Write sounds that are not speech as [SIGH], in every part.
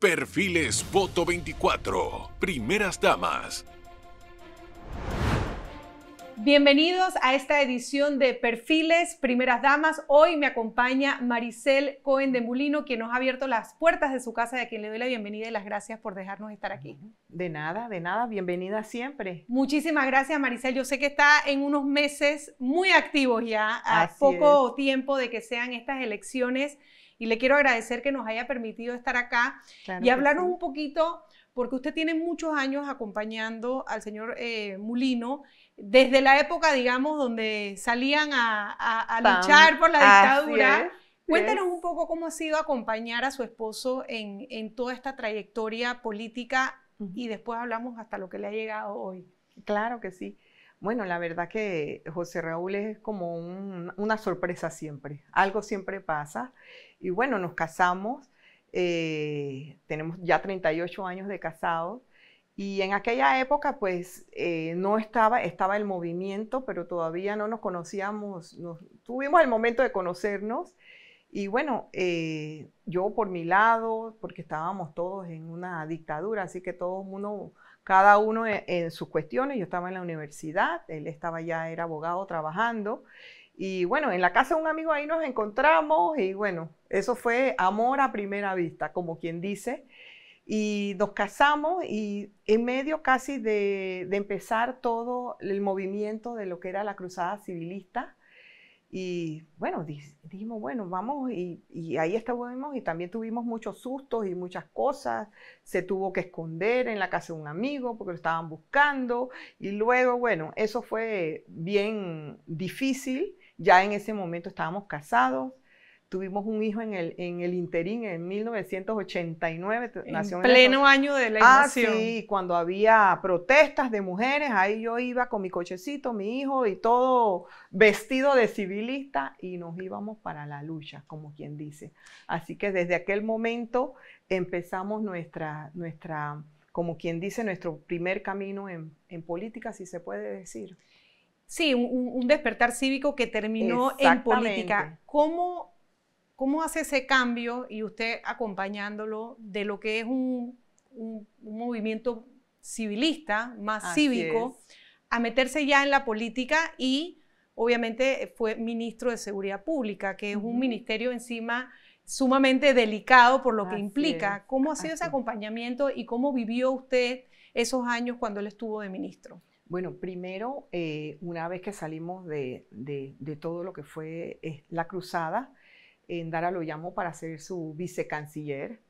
Perfiles Voto 24. Primeras Damas. Bienvenidos a esta edición de Perfiles Primeras Damas. Hoy me acompaña Maricel Cohen de Mulino, quien nos ha abierto las puertas de su casa de a quien le doy la bienvenida y las gracias por dejarnos estar aquí. De nada, de nada, bienvenida siempre. Muchísimas gracias Maricel. Yo sé que está en unos meses muy activos ya, a poco tiempo de que sean estas elecciones y le quiero agradecer que nos haya permitido estar acá y hablarnos un poquito, porque usted tiene muchos años acompañando al señor eh, Mulino desde la época, digamos, donde salían a, luchar por la dictadura. Cuéntenos un poco cómo ha sido acompañar a su esposo en, en toda esta trayectoria política y después hablamos hasta lo que le ha llegado hoy. Claro que sí. Bueno, la verdad que José Raúl es como una sorpresa siempre, algo siempre pasa. Y bueno, nos casamos, eh, tenemos ya 38 años de casados y en aquella época pues eh, no estaba, estaba el movimiento, pero todavía no nos conocíamos, tuvimos el momento de conocernos. Y bueno, eh, yo por mi lado, porque estábamos todos en una dictadura, así que todo el mundo cada uno e, en, sus cuestiones. Yo estaba en la universidad, él estaba ya, era abogado trabajando. Y bueno, en la casa de un amigo ahí nos encontramos y bueno, eso fue amor a primera vista, como quien dice. Y nos casamos y en medio casi de, de empezar todo el movimiento de lo que era la cruzada civilista, y bueno, dijimos, bueno, vamos, y, ahí estuvimos, y también tuvimos muchos sustos y muchas cosas. Se tuvo que esconder en la casa de un amigo porque lo estaban buscando, y luego, bueno, eso fue bien difícil. Ya en ese momento estábamos casados, Tuvimos un hijo en el, en el interín en 1989. En pleno año de la ah, invasión. Ah, sí, cuando había protestas de mujeres, ahí yo iba con mi cochecito, mi hijo y todo vestido de civilista y nos íbamos para la lucha, como quien dice. Así que desde aquel momento empezamos nuestra, nuestra como quien dice, nuestro primer camino en, política, si se puede decir. Sí, un, un, despertar cívico que terminó en política. ¿Cómo ¿Cómo hace ese cambio y usted acompañándolo de lo que es un, movimiento civilista, más cívico, a meterse ya en la política y obviamente fue ministro de Seguridad Pública, que es un ministerio encima sumamente delicado por lo que implica. ¿Cómo ha sido ese acompañamiento y cómo vivió usted esos años cuando él estuvo de ministro? Bueno, primero, eh, una vez que salimos de, todo lo que fue eh, la cruzada, Dara lo llamó para ser su vicecanciller.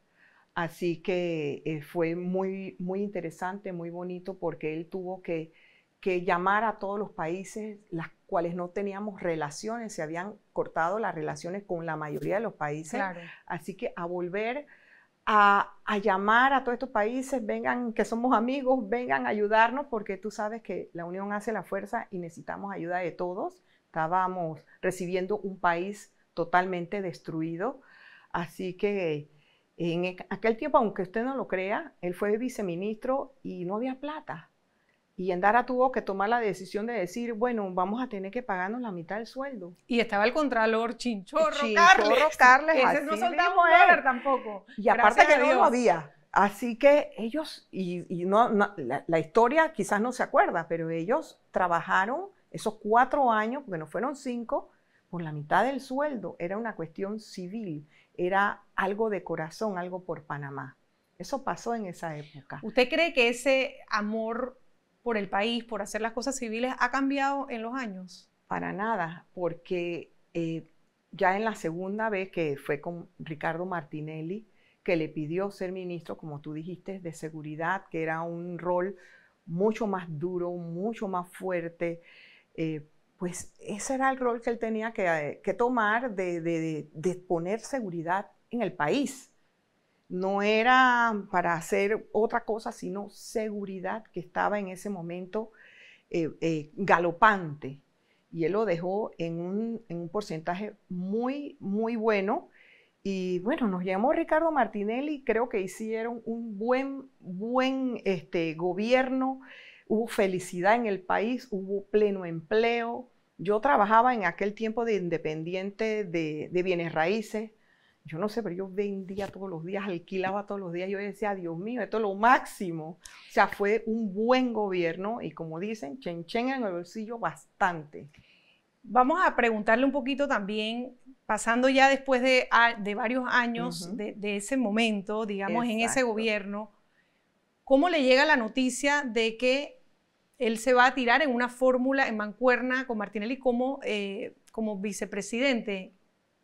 Así que eh, fue muy, muy interesante, muy bonito, porque él tuvo que, que llamar a todos los países, las cuales no teníamos relaciones, se habían cortado las relaciones con la mayoría de los países. Así que a volver a, a, llamar a todos estos países, vengan, que somos amigos, vengan a ayudarnos, porque tú sabes que la unión hace la fuerza y necesitamos ayuda de todos. Estábamos recibiendo un país totalmente destruido. Así que en e, aquel tiempo, aunque usted no lo crea, él fue viceministro y no había plata. Y Endara tuvo que tomar la decisión de decir, bueno, vamos a tener que pagarnos la mitad del sueldo. Y estaba el contralor Chinchorro, Chinchorro Carles. Ese no soltamos él tampoco. Y aparte que no había. Así que ellos, y, no, la, historia quizás no se acuerda, pero ellos trabajaron esos cuatro años, porque no fueron cinco, por la mitad del sueldo, era una cuestión civil, era algo de corazón, algo por Panamá. Eso pasó en esa época. ¿Usted cree que ese amor por el país, por hacer las cosas civiles, ha cambiado en los años? Para nada, porque eh, ya en la segunda vez que fue con Ricardo Martinelli, que le pidió ser ministro, como tú dijiste, de seguridad, que era un rol mucho más duro, mucho más fuerte, eh, pues ese era el rol que él tenía que, tomar de, poner seguridad en el país. No era para hacer otra cosa, sino seguridad que estaba en ese momento eh, eh, galopante. Y él lo dejó en un, porcentaje muy, muy bueno. Y bueno, nos llamó Ricardo Martinelli, creo que hicieron un buen, buen este, gobierno hubo felicidad en el país, hubo pleno empleo. Yo trabajaba en aquel tiempo de independiente de, bienes raíces. Yo no sé, pero yo vendía todos los días, alquilaba todos los días. Yo decía, Dios mío, esto es lo máximo. O sea, fue un buen gobierno y como dicen, chen en el bolsillo bastante. Vamos a preguntarle un poquito también, pasando ya después de, varios años de, ese momento, digamos, en ese gobierno, ¿cómo le llega la noticia de que él se va a tirar en una fórmula en Mancuerna con Martinelli como, eh, como vicepresidente.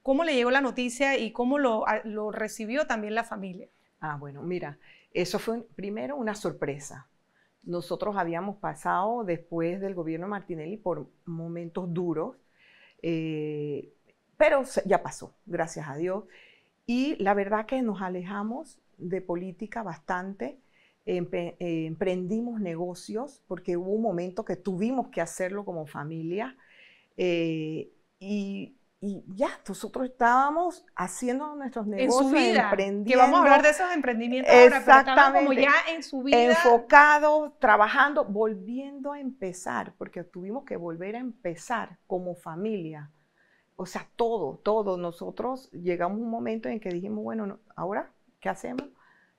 ¿Cómo le llegó la noticia y cómo lo, recibió también la familia? Ah, bueno, mira, eso fue primero una sorpresa. Nosotros habíamos pasado después del gobierno de Martinelli por momentos duros, eh, pero ya pasó, gracias a Dios. Y la verdad que nos alejamos de política bastante eh, emprendimos negocios porque hubo un momento que tuvimos que hacerlo como familia eh, y, ya, nosotros estábamos haciendo nuestros negocios, en su vida, Que vamos a hablar de esos emprendimientos ahora, pero como ya en su vida. Enfocados, trabajando, volviendo a empezar, porque tuvimos que volver a empezar como familia. O sea, todo, todo. Nosotros llegamos a un momento en que dijimos, bueno, ahora, ¿qué hacemos?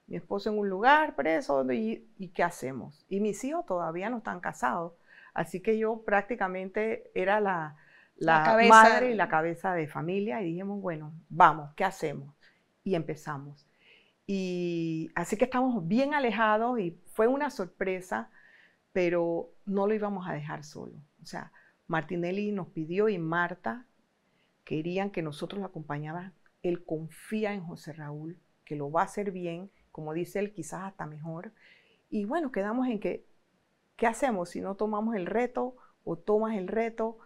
mi esposo en un lugar preso, y, qué hacemos? Y mis hijos todavía no están casados, así que yo prácticamente era la, madre y la cabeza de familia y dijimos, bueno, vamos, ¿qué hacemos? Y empezamos. Y así que estamos bien alejados y fue una sorpresa, pero no lo íbamos a dejar solo. O sea, Martinelli nos pidió y Marta querían que nosotros lo acompañáramos. Él confía en José Raúl, que lo va a hacer bien como dice él, quizás hasta mejor. Y bueno, quedamos en que, ¿qué hacemos si no tomamos el reto o tomas el reto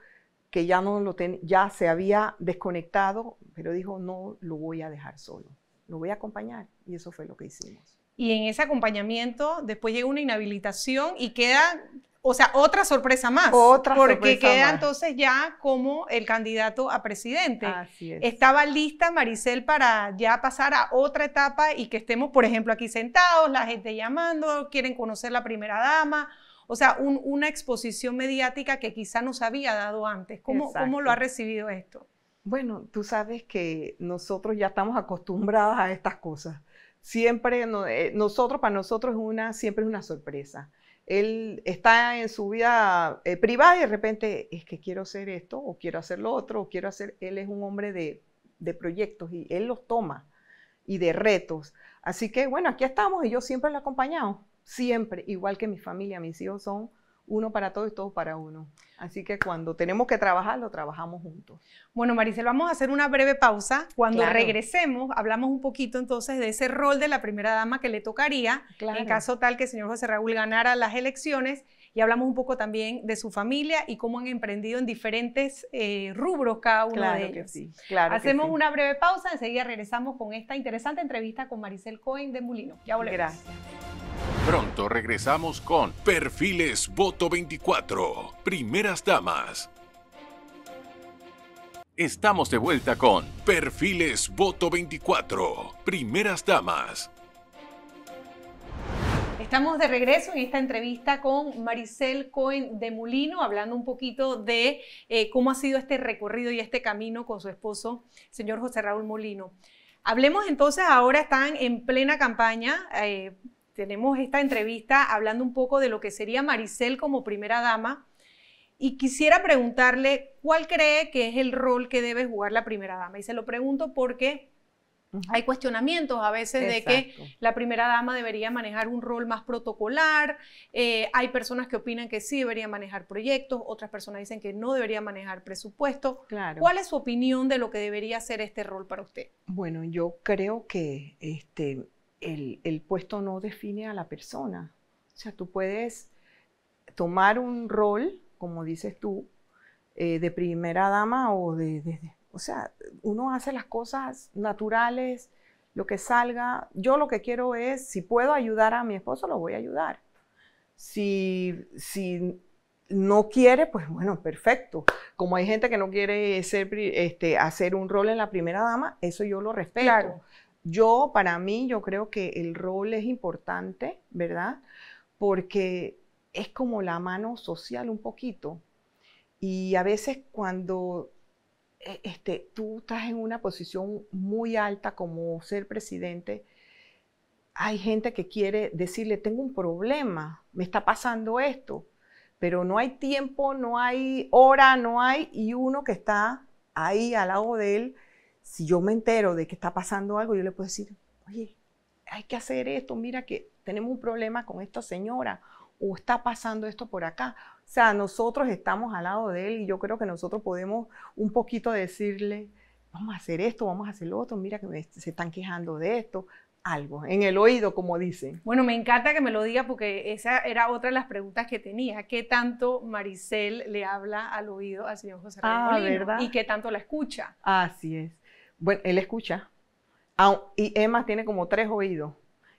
que ya, no lo ya se había desconectado, pero dijo, no lo voy a dejar solo, lo voy a acompañar. Y eso fue lo que hicimos. Y en ese acompañamiento después llega una inhabilitación y queda o sea, otra sorpresa más. Otra porque queda entonces ya como el candidato a presidente. Estaba lista Maricel para ya pasar a otra etapa y que estemos, por ejemplo, aquí sentados, la gente llamando, quieren conocer la primera dama. O sea, una exposición mediática que quizá nos había dado antes. ¿Cómo, lo ha recibido esto? Bueno, tú sabes que nosotros ya estamos acostumbrados a estas cosas. Siempre, eh, nosotros, para nosotros, una, siempre es una sorpresa él está en su vida eh, privada y de repente es que quiero hacer esto o quiero hacer lo otro o quiero hacer, él es un hombre de, de proyectos y él los toma y de retos. Así que bueno, aquí estamos y yo siempre lo he acompañado, siempre, igual que mi familia, mis hijos son uno para todos y todos para uno. Así que cuando tenemos que trabajar, lo trabajamos juntos. Bueno, Maricel, vamos a hacer una breve pausa. Cuando regresemos, hablamos un poquito entonces de ese rol de la primera dama que le tocaría en caso tal que el señor José Raúl ganara las elecciones. Y hablamos un poco también de su familia y cómo han emprendido en diferentes eh, rubros cada uno de ellos. Hacemos una breve pausa, enseguida regresamos con esta interesante entrevista con Maricel Cohen de Mulino. Ya volvemos. Gracias. Pronto regresamos con Perfiles Voto 24, Primeras Damas. Estamos de vuelta con Perfiles Voto 24, Primeras Damas. Estamos de regreso en esta entrevista con Maricel Cohen de Molino, hablando un poquito de eh, cómo ha sido este recorrido y este camino con su esposo, señor José Raúl Molino. Hablemos entonces, ahora están en plena campaña eh, tenemos esta entrevista hablando un poco de lo que sería Maricel como primera dama. Y quisiera preguntarle cuál cree que es el rol que debe jugar la primera dama. Y se lo pregunto porque hay cuestionamientos a veces de que la primera dama debería manejar un rol más protocolar. Eh, hay personas que opinan que sí debería manejar proyectos, otras personas dicen que no debería manejar presupuesto. ¿Cuál es su opinión de lo que debería ser este rol para usted? Bueno, yo creo que este, el, puesto no define a la persona. O sea, tú puedes tomar un rol, como dices tú, eh, de primera dama o de, O sea, uno hace las cosas naturales, lo que salga. Yo lo que quiero es, si puedo ayudar a mi esposo, lo voy a ayudar. Si, si no quiere, pues bueno, perfecto. Como hay gente que no quiere ser, este, hacer un rol en la primera dama, eso yo lo respeto. Claro. Yo, para mí, yo creo que el rol es importante, ¿verdad? Porque es como la mano social un poquito. Y a veces cuando e, este, tú estás en una posición muy alta como ser presidente, hay gente que quiere decirle, tengo un problema, me está pasando esto, pero no hay tiempo, no hay hora, no hay, y uno que está ahí al lado de él, si yo me entero de que está pasando algo, yo le puedo decir, oye, hay que hacer esto, mira que tenemos un problema con esta señora o está pasando esto por acá. O sea, nosotros estamos al lado de él y yo creo que nosotros podemos un poquito decirle, vamos a hacer esto, vamos a hacer lo otro, mira que se están quejando de esto, algo, en el oído, como dicen. Bueno, me encanta que me lo diga porque esa era otra de las preguntas que tenía. ¿Qué tanto Maricel le habla al oído al señor José Ramón ah, ¿Y qué tanto la escucha? Así es. Bueno, él escucha. Y Emma tiene como tres oídos.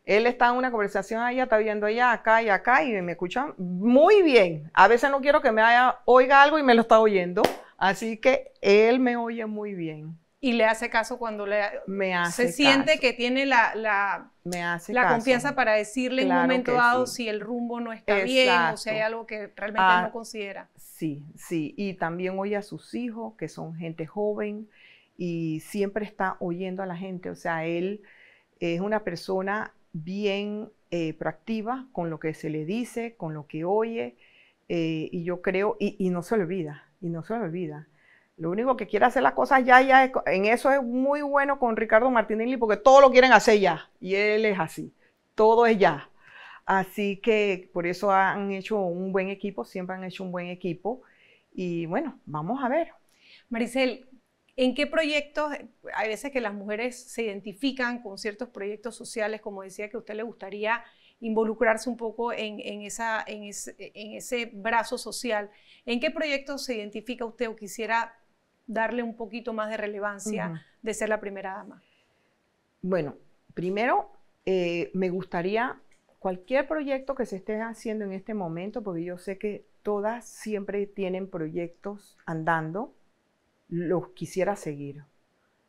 Él está en una conversación allá, está viendo allá, acá y acá, y me escucha muy bien. A veces no quiero que me haya, oiga algo y me lo está oyendo. Así que él me oye muy bien. Y le hace caso cuando le, me hace se siente que tiene la, la confianza para decirle en un momento dado si el rumbo no está bien o si hay algo que realmente no ah, considera. Sí, sí. Y también oye a sus hijos, que son gente joven, y siempre está oyendo a la gente. O sea, él es una persona bien eh, proactiva con lo que se le dice, con lo que oye, eh, y yo creo, y, no se olvida, y no se le olvida. Lo único que quiere hacer las cosas ya, ya, en eso es muy bueno con Ricardo Martinelli porque todo lo quieren hacer ya, y él es así, todo es ya. Así que por eso han hecho un buen equipo, siempre han hecho un buen equipo, y bueno, vamos a ver. Maricel, ¿En qué proyectos? Hay veces que las mujeres se identifican con ciertos proyectos sociales, como decía, que a usted le gustaría involucrarse un poco en, ese, brazo social. ¿En qué proyectos se identifica usted o quisiera darle un poquito más de relevancia de ser la primera dama? Bueno, primero eh, me gustaría cualquier proyecto que se esté haciendo en este momento, porque yo sé que todas siempre tienen proyectos andando los quisiera seguir.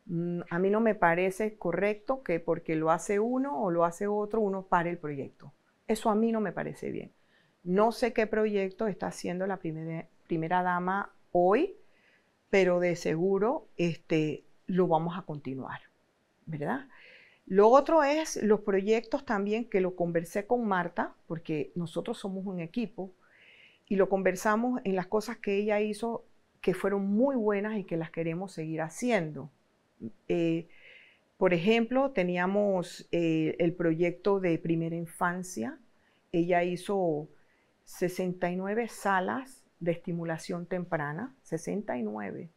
Mm, a mí no me parece correcto que porque lo hace uno o lo hace otro, uno pare el proyecto. Eso a mí no me parece bien. No sé qué proyecto está haciendo la primera, dama hoy, pero de seguro este, lo vamos a continuar, ¿verdad? Lo otro es los proyectos también que lo conversé con Marta, porque nosotros somos un equipo, y lo conversamos en las cosas que ella hizo que fueron muy buenas y que las queremos seguir haciendo. Eh, por ejemplo, teníamos eh, el proyecto de primera infancia. Ella hizo 69 salas de estimulación temprana, 69.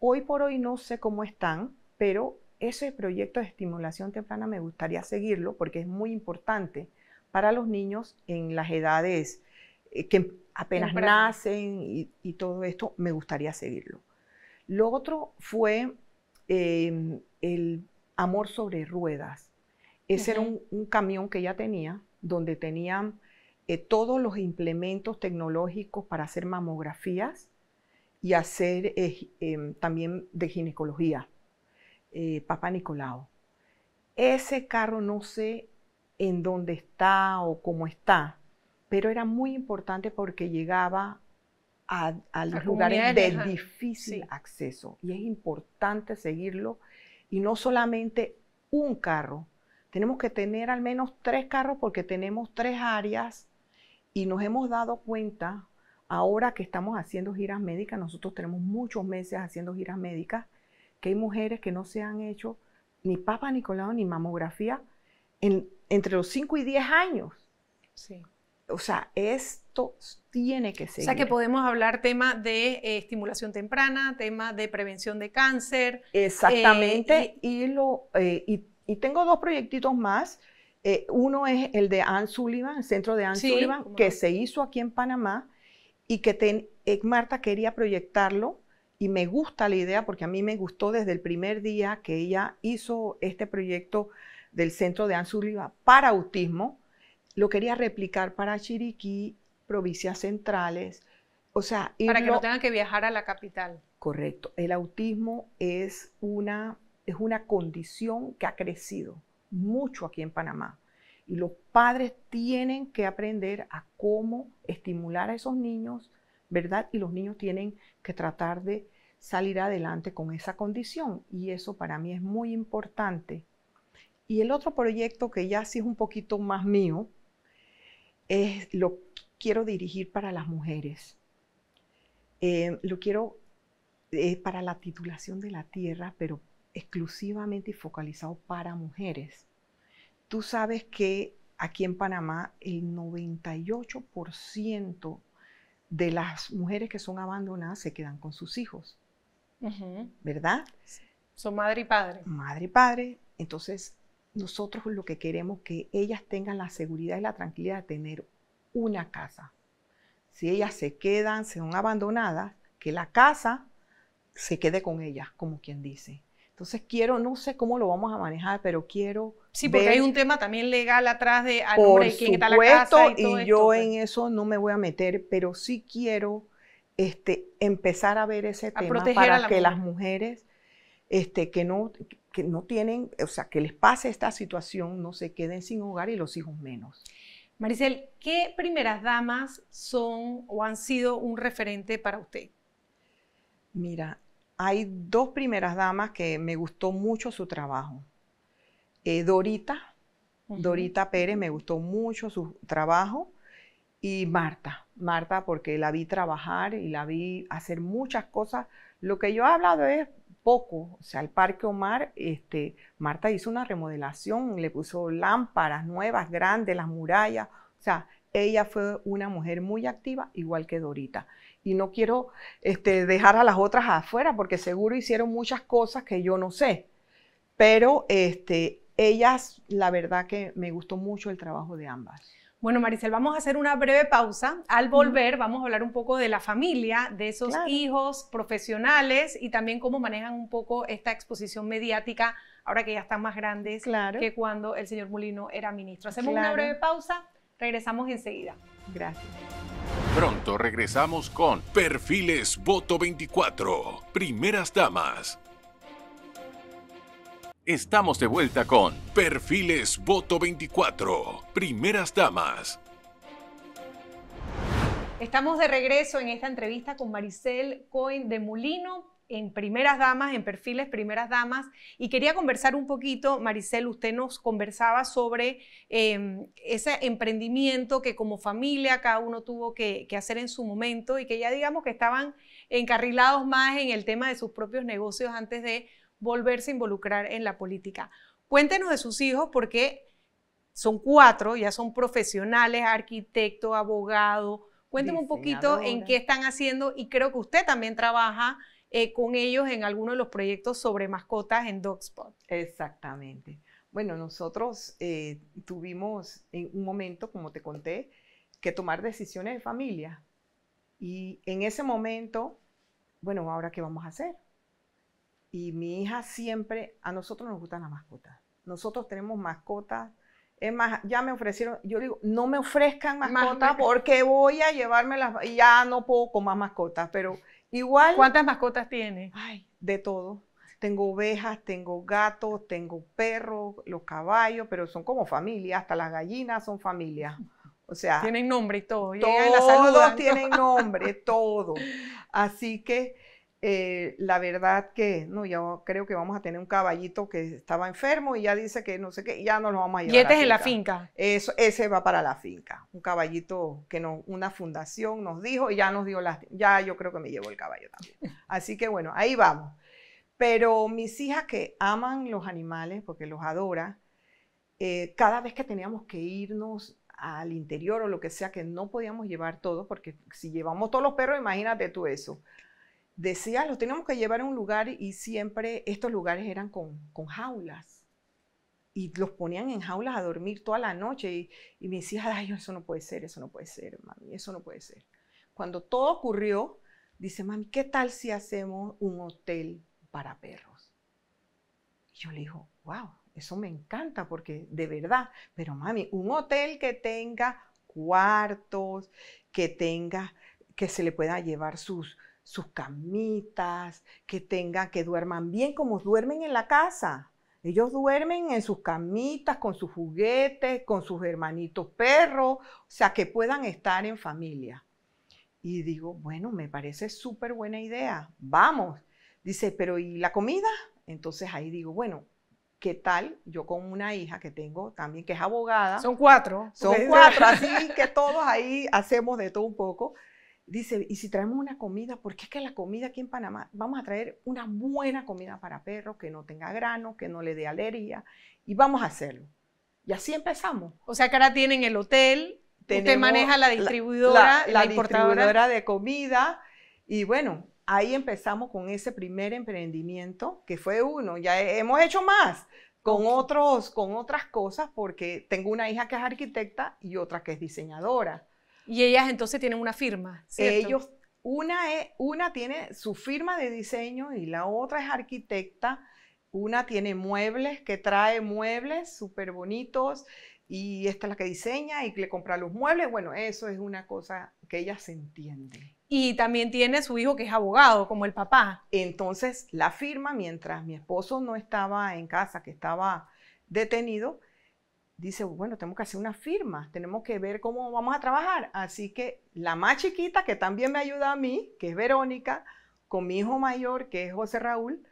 Hoy por hoy no sé cómo están, pero ese proyecto de estimulación temprana me gustaría seguirlo porque es muy importante para los niños en las edades eh, que apenas nacen y, todo esto, me gustaría seguirlo. Lo otro fue em, el amor sobre ruedas. Ese era un, camión que ella tenía, donde tenían eh, todos los implementos tecnológicos para hacer mamografías y hacer eh, em, también de ginecología, eh, Papá Nicolau. Ese carro no sé en dónde está o cómo está, pero era muy importante porque llegaba a, lugares de difícil acceso y es importante seguirlo y no solamente un carro. Tenemos que tener al menos tres carros porque tenemos tres áreas y nos hemos dado cuenta ahora que estamos haciendo giras médicas, nosotros tenemos muchos meses haciendo giras médicas, que hay mujeres que no se han hecho ni papa, ni ni mamografía entre los 5 y 10 años. Sí o sea, esto tiene que ser. O sea, que podemos hablar tema de eh, estimulación temprana, tema de prevención de cáncer. Exactamente. Eh, y, lo, eh, y, tengo dos proyectitos más. uno es el de Ann Sullivan, el centro de Ann Sullivan, que se hizo aquí en Panamá y que Marta quería proyectarlo y me gusta la idea porque a mí me gustó desde el primer día que ella hizo este proyecto del centro de Anne Sullivan para autismo lo quería replicar para Chiriquí, provincias centrales, o sea... Para que no tengan que viajar a la capital. Correcto. El autismo es una, es una condición que ha crecido mucho aquí en Panamá. Y los padres tienen que aprender a cómo estimular a esos niños, ¿verdad? Y los niños tienen que tratar de salir adelante con esa condición. Y eso para mí es muy importante. Y el otro proyecto que ya sí es un poquito más mío, es, lo quiero dirigir para las mujeres. Eh, lo quiero eh, para la titulación de la tierra, pero exclusivamente y focalizado para mujeres. Tú sabes que aquí en Panamá el 98% de las mujeres que son abandonadas se quedan con sus hijos. ¿Verdad? Son madre y padre. Madre y padre. Entonces, nosotros lo que queremos que ellas tengan la seguridad y la tranquilidad de tener una casa. Si ellas se quedan, se son abandonadas, que la casa se quede con ellas, como quien dice. Entonces quiero, no sé cómo lo vamos a manejar, pero quiero. Sí, porque hay un tema también legal atrás de a ah, nombre quién está la casa. Y, yo pues. en eso no me voy a meter, pero sí quiero este, empezar a ver ese tema para que las mujeres este, que no que no tienen, o sea, que les pase esta situación, no se queden sin hogar y los hijos menos. Maricel, ¿qué primeras damas son o han sido un referente para usted? Mira, hay dos primeras damas que me gustó mucho su trabajo. Eh, Dorita, Dorita Pérez, me gustó mucho su trabajo. Y Marta, Marta porque la vi trabajar y la vi hacer muchas cosas. Lo que yo he hablado es poco, o sea, el Parque Omar, este, Marta hizo una remodelación, le puso lámparas nuevas, grandes, las murallas, o sea, ella fue una mujer muy activa, igual que Dorita. Y no quiero este, dejar a las otras afuera, porque seguro hicieron muchas cosas que yo no sé, pero este, ellas, la verdad que me gustó mucho el trabajo de ambas. Bueno, Maricel, vamos a hacer una breve pausa. Al volver, vamos a hablar un poco de la familia, de esos hijos profesionales y también cómo manejan un poco esta exposición mediática ahora que ya están más grandes que cuando el señor Molino era ministro. Hacemos una breve pausa, regresamos enseguida. Gracias. Pronto regresamos con Perfiles Voto 24, Primeras Damas, Estamos de vuelta con Perfiles Voto 24, Primeras Damas. Estamos de regreso en esta entrevista con Maricel Cohen de Mulino, en Primeras Damas, en Perfiles Primeras Damas, y quería conversar un poquito, Maricel, usted nos conversaba sobre em, ese emprendimiento que como familia cada uno tuvo que, hacer en su momento y que ya digamos que estaban encarrilados más en el tema de sus propios negocios antes de volverse a involucrar en la política. Cuéntenos de sus hijos porque son cuatro, ya son profesionales, arquitecto, abogado. Cuéntenme un poquito en qué están haciendo y creo que usted también trabaja eh, con ellos en algunos de los proyectos sobre mascotas en Dogspot. Exactamente. Bueno, nosotros eh, tuvimos en un momento, como te conté, que tomar decisiones de familia. Y en ese momento, bueno, ¿ahora qué vamos a hacer? Y mi hija siempre, a nosotros nos gustan las mascotas. Nosotros tenemos mascotas. Es más, ya me ofrecieron, yo digo, no me ofrezcan mascotas porque voy a llevarme las y ya no puedo con más mascotas, pero igual, ¿Cuántas mascotas tiene? ay, de todo. Tengo ovejas, tengo gatos, tengo perros, los caballos, pero son como familia, hasta las gallinas son familia. O sea, Tienen nombre y todo. todo tienen [LAUGHS] nombre, todo. Así que eh, la verdad que, no, yo creo que vamos a tener un caballito que estaba enfermo y ya dice que no sé qué, ya no lo vamos a llevar. ¿Y este es en la finca? Eso, ese va para la finca. Un caballito que una fundación nos dijo y ya nos dio las, ya yo creo que me llevó el caballo también. [LAUGHS] Así que bueno, ahí vamos. Pero mis hijas que aman los animales, porque los adora, eh, cada vez que teníamos que irnos al interior o lo que sea, que no podíamos llevar todo, porque si llevamos todos los perros, imagínate tú eso decía, los teníamos que llevar a un lugar y siempre estos lugares eran con, jaulas. Y los ponían en jaulas a dormir toda la noche. Y, y me decía, ay, eso no puede ser, eso no puede ser, mami, eso no puede ser. Cuando todo ocurrió, dice, mami, ¿qué tal si hacemos un hotel para perros? Y yo le digo, wow, eso me encanta porque de verdad, pero mami, un hotel que tenga cuartos, que tenga, que se le pueda llevar sus, sus camitas, que tengan, que duerman bien como duermen en la casa. Ellos duermen en sus camitas, con sus juguetes, con sus hermanitos perros, o sea, que puedan estar en familia. Y digo, bueno, me parece súper buena idea, vamos. Dice, pero ¿y la comida? Entonces ahí digo, bueno, ¿qué tal? Yo con una hija que tengo también, que es abogada. Son cuatro. Son cuatro, así que todos ahí hacemos de todo un poco. Dice, ¿y si traemos una comida? Porque es que la comida aquí en Panamá, vamos a traer una buena comida para perro que no tenga grano, que no le dé alergia, y vamos a hacerlo. Y así empezamos. O sea que ahora tienen el hotel, usted maneja la distribuidora, la, la distribuidora de comida, y bueno, ahí empezamos con ese primer emprendimiento, que fue uno, ya hemos hecho más, con, otros, con otras cosas, porque tengo una hija que es arquitecta y otra que es diseñadora. Y ellas entonces tienen una firma. ¿cierto? Ellos, una, una tiene su firma de diseño y la otra es arquitecta. Una tiene muebles, que trae muebles súper bonitos y esta es la que diseña y le compra los muebles. Bueno, eso es una cosa que ella se entiende. Y también tiene su hijo que es abogado, como el papá. Entonces, la firma, mientras mi esposo no estaba en casa, que estaba detenido, dice, bueno, tenemos que hacer una firma, tenemos que ver cómo vamos a trabajar. Así que la más chiquita, que también me ayuda a mí, que es Verónica, con mi hijo mayor, que es José Raúl,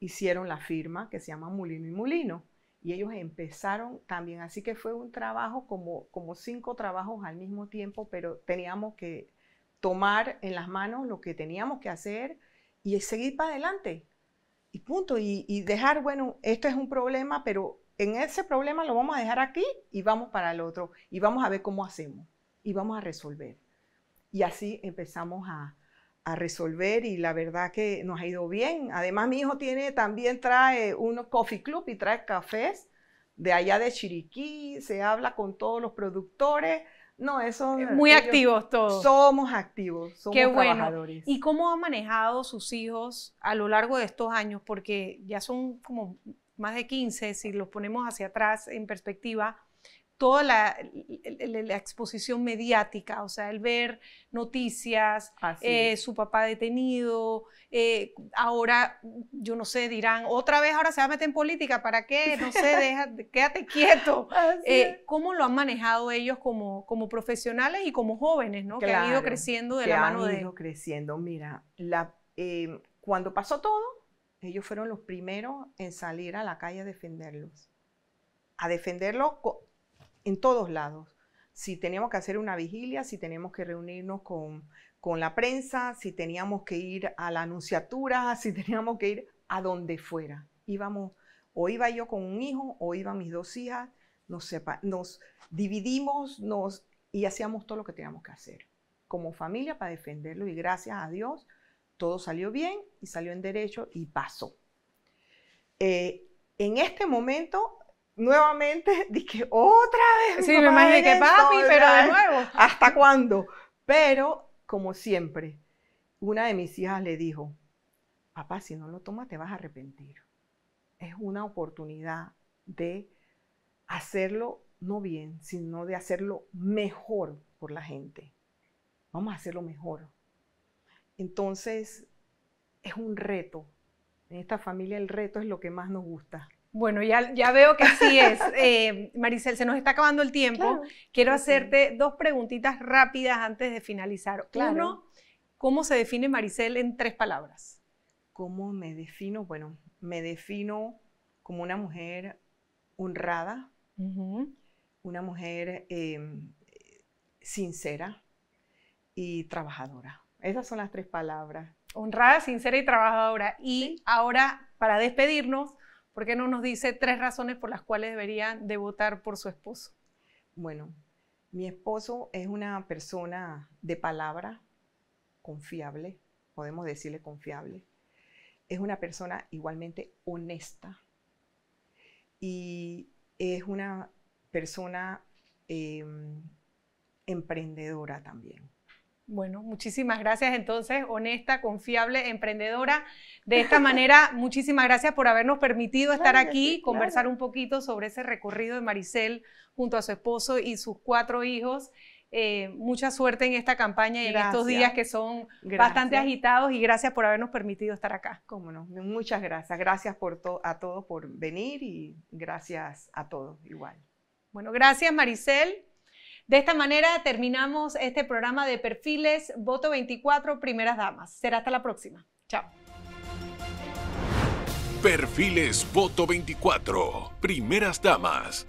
hicieron la firma que se llama Mulino y Mulino. Y ellos empezaron también, así que fue un trabajo como, como cinco trabajos al mismo tiempo, pero teníamos que tomar en las manos lo que teníamos que hacer y seguir para adelante. Y punto. Y, y dejar, bueno, esto es un problema, pero en ese problema lo vamos a dejar aquí y vamos para el otro y vamos a ver cómo hacemos y vamos a resolver. Y así empezamos a, resolver y la verdad que nos ha ido bien. Además, mi hijo tiene, también trae un coffee club y trae cafés de allá de Chiriquí, se habla con todos los productores. No, eso... Eh, eh, muy activos todos. Somos activos, somos Qué bueno. ¿Y cómo han manejado sus hijos a lo largo de estos años? Porque ya son como más de 15, si los ponemos hacia atrás en perspectiva, toda la, exposición mediática, o sea, el ver noticias, eh, su papá detenido, eh, ahora, yo no sé, dirán, otra vez ahora se va a meter en política, ¿para qué? No sé, deja, [LAUGHS] quédate quieto. Eh, ¿Cómo lo han manejado ellos como, como profesionales y como jóvenes, ¿no? que han ido creciendo de la mano creciendo, mira, cuando pasó todo, ellos fueron los primeros en salir a la calle a defenderlos, a defenderlos en todos lados. Si teníamos que hacer una vigilia, si teníamos que reunirnos con, con la prensa, si teníamos que ir a la anunciatura, si teníamos que ir a donde fuera. Íbamos, o iba yo con un hijo, o iban mis dos hijas, nos, nos dividimos y hacíamos todo lo que teníamos que hacer como familia para defenderlo y gracias a Dios todo salió bien y salió en derecho y pasó. Eh, en este momento, nuevamente, [LAUGHS] dije, otra vez. Sí, me imaginé que papi, pero de nuevo. ¿Hasta cuándo? Pero, como siempre, una de mis hijas le dijo, papá, si no lo tomas te vas a arrepentir. Es una oportunidad de hacerlo no bien, sino de hacerlo mejor por la gente. Vamos a hacerlo mejor. Entonces, es un reto. En esta familia el reto es lo que más nos gusta. Bueno, ya, ya veo que sí es. [LAUGHS] Eh, Maricel, se nos está acabando el tiempo. Quiero hacerte dos preguntitas rápidas antes de finalizar. Claro. Uno, ¿cómo se define Maricel en tres palabras? ¿Cómo me defino? Bueno, me defino como una mujer honrada, una mujer eh, sincera y trabajadora. Esas son las tres palabras. Honrada, sincera y trabajadora. Y ahora, para despedirnos, ¿por qué no nos dice tres razones por las cuales deberían votar por su esposo? Bueno, mi esposo es una persona de palabra, confiable, podemos decirle confiable. Es una persona igualmente honesta y es una persona em, emprendedora también. Bueno, muchísimas gracias entonces, honesta, confiable, emprendedora. De esta manera, [LAUGHS] muchísimas gracias por habernos permitido estar aquí, conversar un poquito sobre ese recorrido de Maricel junto a su esposo y sus cuatro hijos. Eh, mucha suerte en esta campaña y en estos días que son bastante agitados y gracias por habernos permitido estar acá. Cómo no, muchas gracias. Gracias por a todos por venir y gracias a todos igual. Bueno, gracias Maricel. De esta manera terminamos este programa de perfiles Voto 24 Primeras Damas. Será hasta la próxima. Chao. Perfiles Voto 24 Primeras Damas.